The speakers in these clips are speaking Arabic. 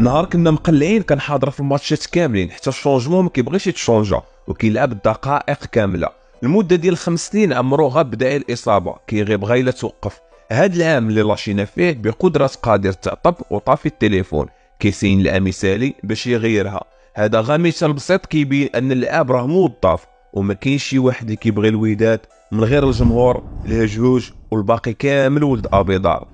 نهار كنا مقلعين كان حاضر في الماتشات كاملين حتى الشونجمون ما كيبغيش يتشونجا وكيلعب الدقائق كامله المده ديال خمس سنين عمروها بداعي الاصابه بغا الا توقف هاد العام اللي لاشينا فيه بقدرة قادر تعطب وطافي التليفون كيسين العام مثالي باش يغيرها هذا غا مثال بسيط كيبين ان اللعاب راه موظف وما كاينش شي واحد اللي كيبغي الوداد من غير الجمهور الهجوج والباقي كامل ولد ابيضار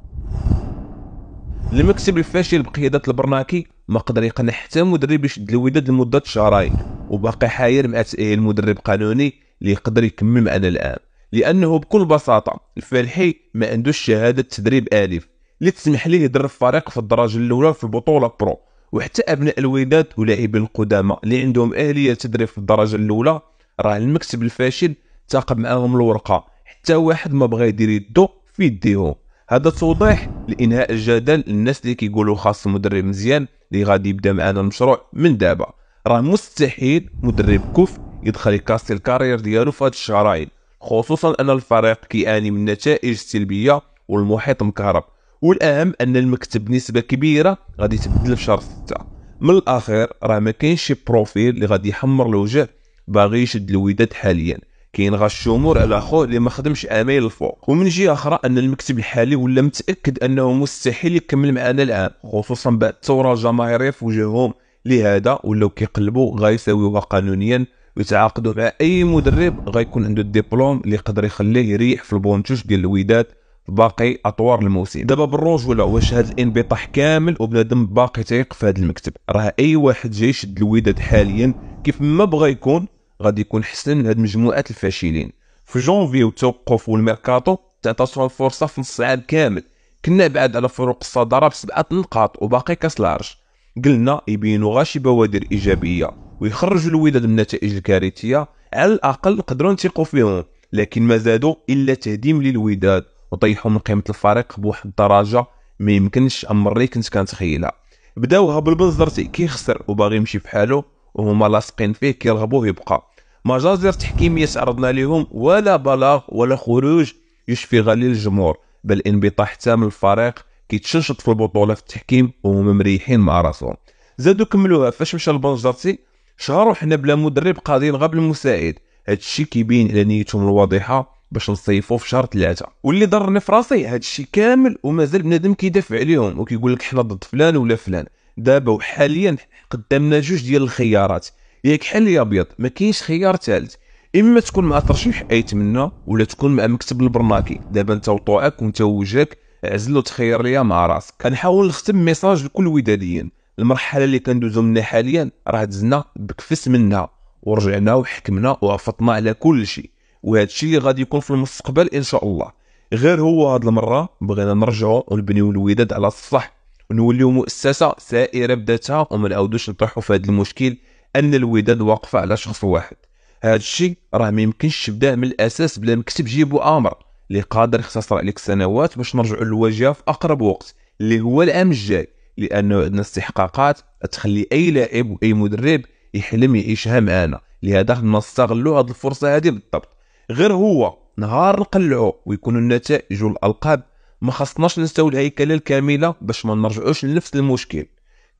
المكسب الفاشل بقيادة البرناكي ما قدر يقنع حتى مدرب يشد الوداد لمدة شهرين وباقي حاير مع تأهيل مدرب قانوني اللي يقدر يكمل معنا العام لأنه بكل بساطة الفالحي ما عندوش شهادة تدريب ألف اللي تسمح ليه يدرب فريق في الدرجة الأولى في البطولة برو وحتى أبناء الوداد ولاعبين القدامى اللي عندهم أهلية تدريب في الدرجة الأولى راه المكسب الفاشل تاقب معاهم الورقة حتى واحد ما بغى يدير يدو في يديهم هذا توضيح لانهاء الجدل الناس اللي كيقولوا خاص مدرب مزيان اللي غادي يبدا معنا المشروع من دابا راه مستحيل مدرب كوف يدخل يكاسي الكارير ديالو في هاد الشهرين خصوصا ان الفريق كيعاني من نتائج سلبيه والمحيط مكهرب والاهم ان المكتب بنسبه كبيره غادي تبدل في شهر 6 من الاخير راه ما كاينش شي بروفيل اللي غادي يحمر الوجه باغي يشد الوداد حاليا كاين غالشمور على خوه اللي ما خدمش عامين الفوق ومن جهه اخرى ان المكتب الحالي ولا متاكد انه مستحيل يكمل معنا العام خصوصا بعد الثوره الجماهيريه في وجههم لهذا ولاو كيقلبوا غيساويوها قانونيا ويتعاقدوا مع اي مدرب غيكون عنده الدبلوم اللي يقدر يخليه يريح في البونتوش ديال الوداد باقي اطوار الموسم دابا بالرجوله واش هذا الانبطاح كامل وبنادم باقي تيق في هذا المكتب راه اي واحد جاي يشد الوداد حاليا كيف ما بغى يكون غادي يكون حسن لهاد مجموعات الفاشلين في جونفي والتوقف والميركاتو تعطاتهم فرصه في نص عام كامل كنا بعد على فروق الصداره بسبعه نقاط وباقي كاس العرش قلنا يبينوا غا شي بوادر ايجابيه ويخرجوا الوداد من النتائج الكارثيه على الاقل قدروا نثقوا فيهم لكن ما زادوا الا تهديم للوداد وطيحوا من قيمه الفريق بواحد الدرجه ما يمكنش أمري كنت كنتخيلها بداوها بالبنزرتي كيخسر وباغي يمشي بحالو وهما لاصقين فيه كيرغبوه يبقى مجازر تحكيمية تعرضنا لهم ولا بلاغ ولا خروج يشفي غليل الجمهور بل انبطاح تام الفريق كيتشنشط في البطولة في التحكيم وهما مريحين مع راسهم زادو كملوها فاش مشى البنجرتي شهروا حنا بلا مدرب قاضيين غاب المساعد هادشي كيبين على نيتهم الواضحة باش نصيفو في شهر ثلاثة واللي ضرني في راسي هادشي كامل ومازال بنادم كيدافع عليهم وكيقول لك حنا ضد فلان ولا فلان دابا وحاليا قدامنا جوج ديال الخيارات ياك حل يا ابيض ما كاينش خيار ثالث اما تكون مع ترشيح اي تمنى ولا تكون مع مكتب البرناكي دابا انت وطوعك وانت وجهك عزل وتخير ليا مع راسك كنحاول نختم ميساج لكل وداديين المرحله اللي كندوزو منها حاليا راه دزنا بكفس منها ورجعنا وحكمنا وعفطنا على كل شيء وهذا الشيء اللي غادي يكون في المستقبل ان شاء الله غير هو هاد المره بغينا نرجعوا ونبنيو الوداد على الصح ونوليو مؤسسه سائره بداتها وما نعاودوش نطيحوا في هذا المشكل ان الوداد واقفه على شخص واحد هذا الشيء راه ما يمكنش تبدا من الاساس بلا ما كتب جيبو امر اللي قادر يختصر عليك سنوات باش نرجعوا للواجهه في اقرب وقت اللي هو العام الجاي لانه عندنا استحقاقات تخلي اي لاعب واي مدرب يحلم يعيشها معانا لهذا نستغلوا هذه الفرصه هذه بالضبط غير هو نهار نقلعوا ويكونوا النتائج والالقاب ما خصناش نستوي الهيكله الكامله باش ما نرجعوش لنفس المشكل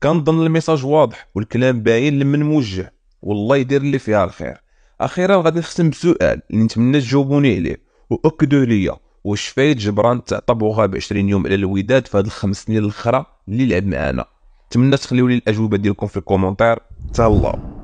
كنظن الميساج واضح والكلام باين لمن موجه والله يدير اللي فيها الخير اخيرا غادي نختم بسؤال اللي نتمنى تجاوبوني عليه واكدوا ليا واش فايد جبران تعطب وغاب 20 يوم على الوداد في هاد الخمس سنين الاخرى اللي لعب معانا نتمنى تخليو لي الاجوبه ديالكم في الكومونتير تهلاو